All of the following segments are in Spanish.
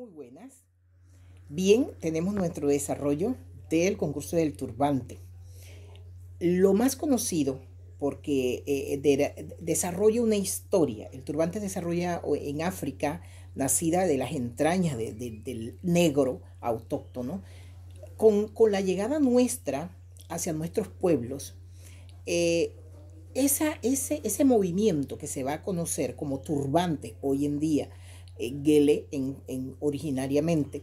Muy buenas. Bien, tenemos nuestro desarrollo del concurso del turbante. Lo más conocido porque eh, desarrolla una historia. El turbante desarrolla en África, nacida de las entrañas del negro autóctono, con, la llegada nuestra hacia nuestros pueblos, eh, ese, ese movimiento que se va a conocer como turbante hoy en día, eh, Gele originariamente,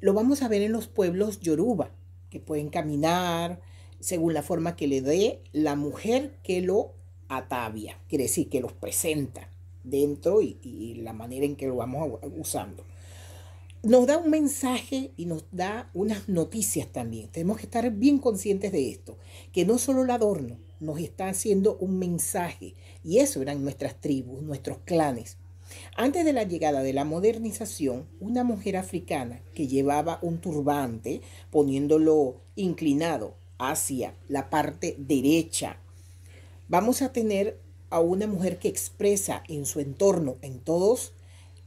lo vamos a ver en los pueblos yoruba, que pueden caminar según la forma que le dé la mujer que lo atavia, quiere decir que los presenta dentro y, y la manera en que lo vamos usando. Nos da un mensaje y nos da unas noticias también. Tenemos que estar bien conscientes de esto, que no solo el adorno nos está haciendo un mensaje, y eso eran nuestras tribus, nuestros clanes, antes de la llegada de la modernización, una mujer africana que llevaba un turbante poniéndolo inclinado hacia la parte derecha, vamos a tener a una mujer que expresa en su entorno, en todos,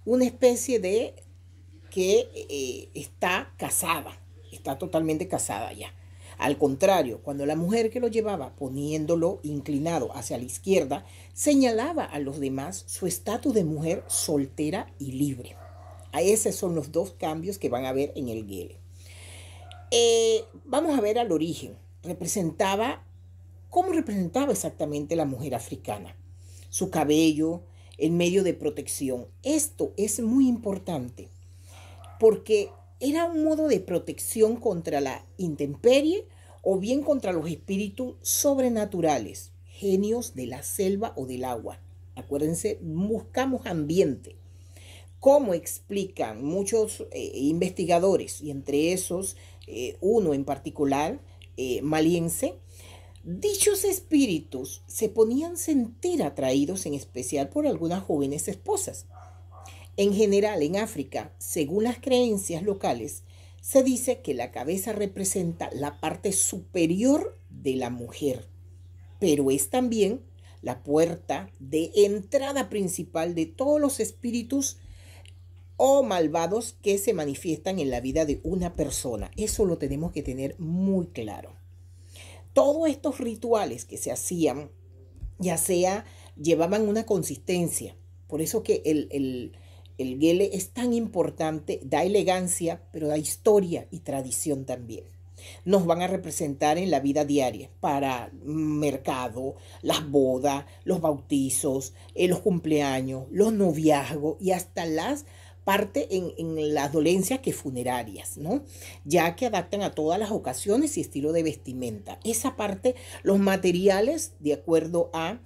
una especie de que eh, está casada, está totalmente casada ya. Al contrario, cuando la mujer que lo llevaba, poniéndolo inclinado hacia la izquierda, señalaba a los demás su estatus de mujer soltera y libre. A esos son los dos cambios que van a ver en el Gele. Eh, vamos a ver al origen. Representaba, ¿cómo representaba exactamente la mujer africana? Su cabello, en medio de protección. Esto es muy importante porque era un modo de protección contra la intemperie o bien contra los espíritus sobrenaturales, genios de la selva o del agua. Acuérdense, buscamos ambiente. Como explican muchos eh, investigadores, y entre esos eh, uno en particular, eh, maliense, dichos espíritus se ponían sentir atraídos en especial por algunas jóvenes esposas en general, en África, según las creencias locales, se dice que la cabeza representa la parte superior de la mujer, pero es también la puerta de entrada principal de todos los espíritus o malvados que se manifiestan en la vida de una persona. Eso lo tenemos que tener muy claro. Todos estos rituales que se hacían, ya sea, llevaban una consistencia. Por eso que el, el guele es tan importante, da elegancia, pero da historia y tradición también. Nos van a representar en la vida diaria, para mercado, las bodas, los bautizos, eh, los cumpleaños, los noviazgos y hasta las parte en, en, las dolencias que funerarias, ¿no? Ya que adaptan a todas las ocasiones y estilo de vestimenta. Esa parte, los materiales, de acuerdo a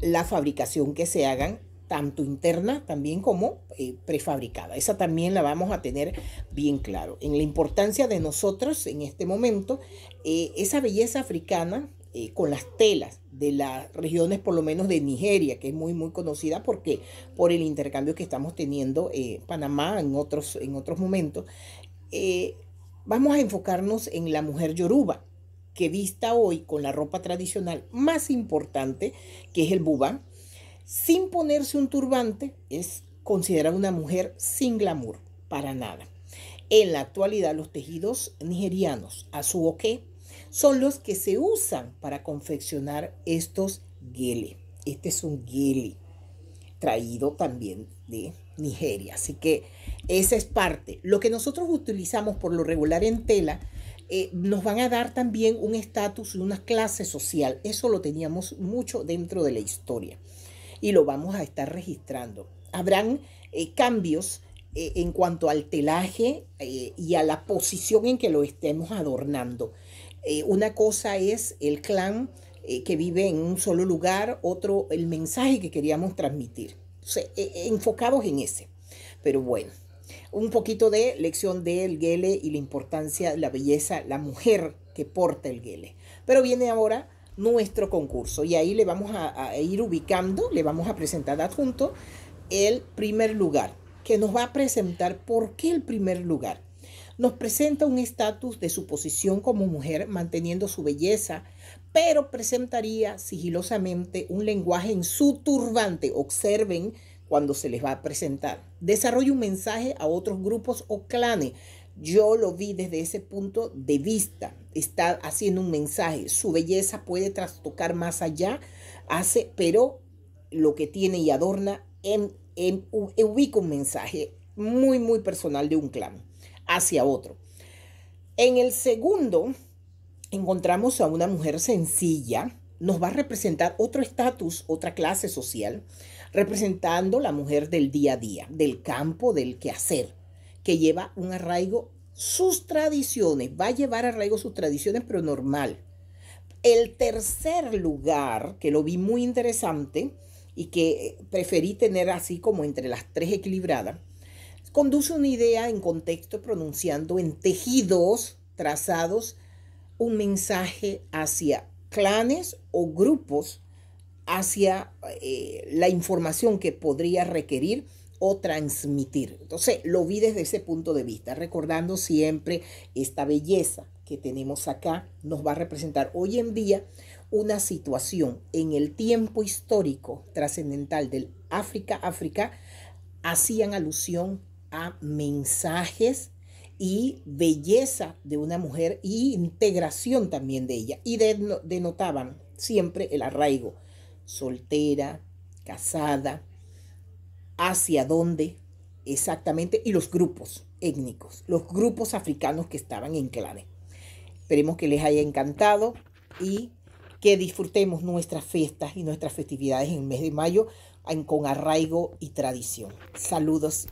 la fabricación que se hagan, tanto interna también como eh, prefabricada. Esa también la vamos a tener bien claro. En la importancia de nosotros en este momento, eh, esa belleza africana eh, con las telas de las regiones por lo menos de Nigeria, que es muy muy conocida porque por el intercambio que estamos teniendo eh, Panamá en otros, en otros momentos, vamos a enfocarnos en la mujer yoruba que vista hoy con la ropa tradicional más importante, que es el bubán, sin ponerse un turbante es considerada una mujer sin glamour, para nada. En la actualidad los tejidos nigerianos, a su azuoke, son los que se usan para confeccionar estos gele. Este es un gele traído también de Nigeria. Así que esa es parte. Lo que nosotros utilizamos por lo regular en tela eh, nos van a dar también un estatus y una clase social. Eso lo teníamos mucho dentro de la historia y lo vamos a estar registrando. Habrán eh, cambios eh, en cuanto al telaje eh, y a la posición en que lo estemos adornando. una cosa es el clan que vive en un solo lugar, otro el mensaje que queríamos transmitir. enfocados en ese. Pero bueno, un poquito de lección del Gele y la importancia, la belleza, la mujer que porta el Gele. Pero viene ahora nuestro concurso. Y ahí le vamos a, ir ubicando, le vamos a presentar adjunto el primer lugar, que nos va a presentar por qué el primer lugar. Nos presenta un estatus de su posición como mujer manteniendo su belleza, pero presentaría sigilosamente un lenguaje en su turbante. Observen cuando se les va a presentar. Desarrolla un mensaje a otros grupos o clanes yo lo vi desde ese punto de vista. Está haciendo un mensaje. Su belleza puede trastocar más allá, hace, pero lo que tiene y adorna en, em, em, ubica un mensaje muy, muy personal de un clan hacia otro. En el segundo, encontramos a una mujer sencilla. Nos va a representar otro estatus, otra clase social, representando la mujer del día a día, del campo, del quehacer que lleva un arraigo sus tradiciones, va a llevar arraigo sus tradiciones, pero normal. El tercer lugar, que lo vi muy interesante y que eh, preferí tener así como entre las tres equilibradas, conduce una idea en contexto pronunciando en tejidos trazados un mensaje hacia clanes o grupos, hacia eh, la información que podría requerir o transmitir. Entonces lo vi desde ese punto de vista, recordando siempre esta belleza que tenemos acá, nos va a representar hoy en día una situación en el tiempo histórico trascendental del África, África, hacían alusión a mensajes y belleza de una mujer y integración también de ella. Y denotaban siempre el arraigo, soltera, casada, hacia dónde exactamente y los grupos étnicos, los grupos africanos que estaban en clave. Esperemos que les haya encantado y que disfrutemos nuestras fiestas y nuestras festividades en el mes de mayo con arraigo y tradición. Saludos.